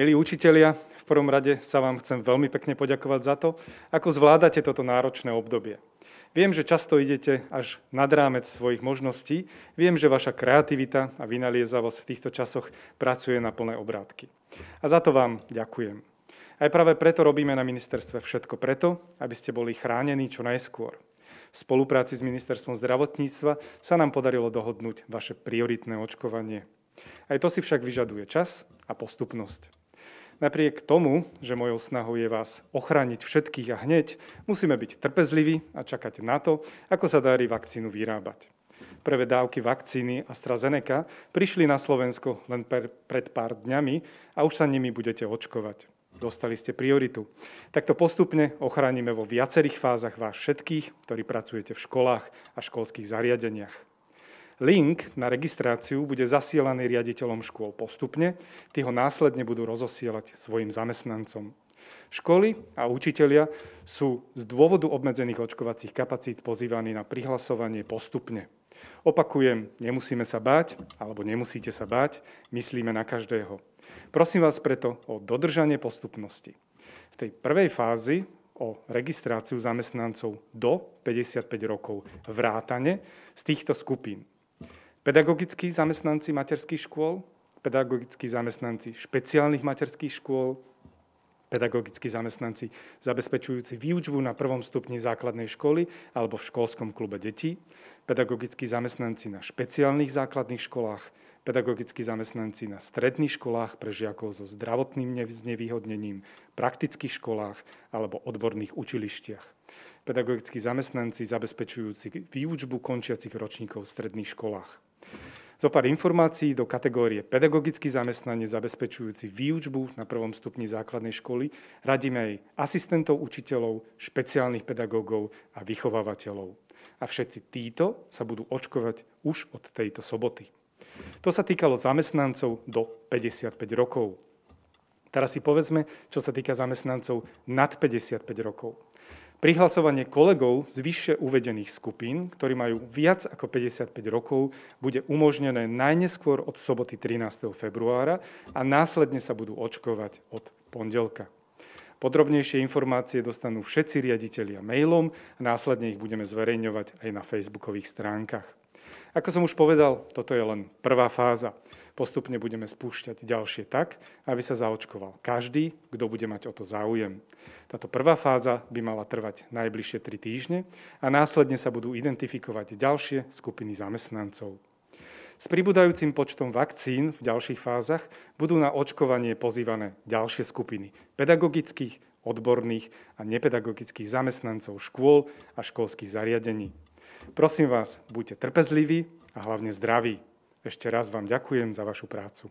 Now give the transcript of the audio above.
Milí učitelia, v prvom rade sa vám chcem veľmi pekne poďakovať za to, ako zvládate toto náročné obdobie. Viem, že často idete až nad rámec svojich možností, viem, že vaša kreativita a vynaliezavosť v týchto časoch pracuje na plné obrátky. A za to vám ďakujem. Aj práve preto robíme na ministerstve všetko preto, aby ste boli chránení čo najskôr. V spolupráci s ministerstvom zdravotníctva sa nám podarilo dohodnúť vaše prioritné očkovanie. Aj to si však vyžaduje čas a postupnosť. Napriek tomu, že mojou snahou je vás ochraniť všetkých a hneď, musíme byť trpezliví a čakať na to, ako sa darí vakcínu vyrábať. Prvé dávky vakcíny AstraZeneca prišli na Slovensko len per, pred pár dňami a už sa nimi budete očkovať. Dostali ste prioritu. Takto postupne ochránime vo viacerých fázach vás všetkých, ktorí pracujete v školách a školských zariadeniach. Link na registráciu bude zasielaný riaditeľom škôl postupne, tí ho následne budú rozosielať svojim zamestnancom. Školy a učitelia sú z dôvodu obmedzených očkovacích kapacít pozývaní na prihlasovanie postupne. Opakujem, nemusíme sa báť, alebo nemusíte sa báť, myslíme na každého. Prosím vás preto o dodržanie postupnosti. V tej prvej fázi o registráciu zamestnancov do 55 rokov vrátane z týchto skupín. Pedagogickí zamestnanci materských škôl, pedagogickí zamestnanci špeciálnych materských škôl, pedagogickí zamestnanci zabezpečujúci výučbu na prvom stupni základnej školy alebo v školskom klube detí, pedagogickí zamestnanci na špeciálnych základných školách, pedagogickí zamestnanci na stredných školách pre žiakov so zdravotným znevýhodnením, praktických školách alebo odborných učilištiach, pedagogickí zamestnanci zabezpečujúci výučbu končiacich ročníkov v stredných školách pár informácií do kategórie pedagogický zamestnanie zabezpečujúci výučbu na prvom stupni základnej školy radíme aj asistentov učiteľov, špeciálnych pedagógov a vychovávateľov. A všetci títo sa budú očkovať už od tejto soboty. To sa týkalo zamestnancov do 55 rokov. Teraz si povedzme, čo sa týka zamestnancov nad 55 rokov. Prihlasovanie kolegov z vyššie uvedených skupín, ktorí majú viac ako 55 rokov, bude umožnené najneskôr od soboty 13. februára a následne sa budú očkovať od pondelka. Podrobnejšie informácie dostanú všetci riaditeľia mailom a následne ich budeme zverejňovať aj na facebookových stránkach. Ako som už povedal, toto je len prvá fáza. Postupne budeme spúšťať ďalšie tak, aby sa zaočkoval každý, kto bude mať o to záujem. Táto prvá fáza by mala trvať najbližšie 3 týždne a následne sa budú identifikovať ďalšie skupiny zamestnancov. S pribúdajúcim počtom vakcín v ďalších fázach budú na očkovanie pozývané ďalšie skupiny pedagogických, odborných a nepedagogických zamestnancov škôl a školských zariadení. Prosím vás, buďte trpezliví a hlavne zdraví. Ešte raz vám ďakujem za vašu prácu.